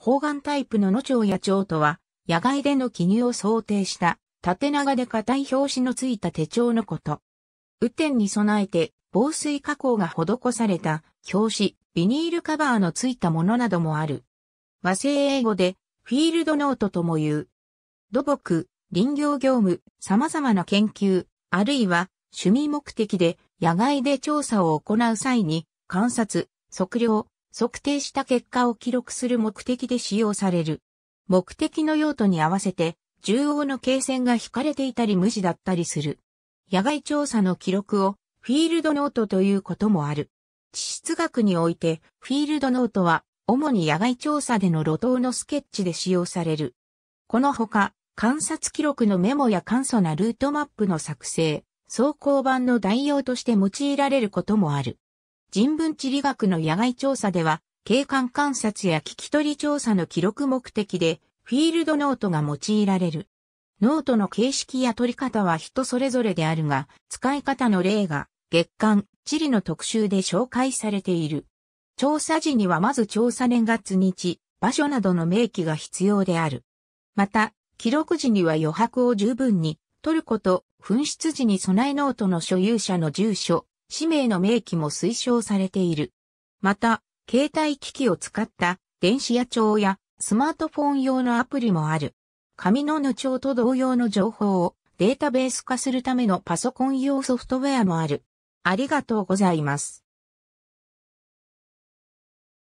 砲丸タイプの野鳥や蝶とは、野外での記入を想定した、縦長で硬い表紙のついた手帳のこと。雨天に備えて、防水加工が施された、表紙、ビニールカバーのついたものなどもある。和製英語で、フィールドノートとも言う。土木、林業業務、様々な研究、あるいは趣味目的で野外で調査を行う際に、観察、測量、測定した結果を記録する目的で使用される。目的の用途に合わせて、縦横の経線が引かれていたり無地だったりする。野外調査の記録をフィールドノートということもある。地質学においてフィールドノートは主に野外調査での路頭のスケッチで使用される。このほか観察記録のメモや簡素なルートマップの作成、走行版の代用として用いられることもある。人文地理学の野外調査では、景観観察や聞き取り調査の記録目的で、フィールドノートが用いられる。ノートの形式や取り方は人それぞれであるが、使い方の例が、月間、地理の特集で紹介されている。調査時にはまず調査年月日、場所などの明記が必要である。また、記録時には余白を十分に、取ること、紛失時に備えノートの所有者の住所、氏名の明記も推奨されている。また、携帯機器を使った電子野帳やスマートフォン用のアプリもある。紙の野帳と同様の情報をデータベース化するためのパソコン用ソフトウェアもある。ありがとうございます。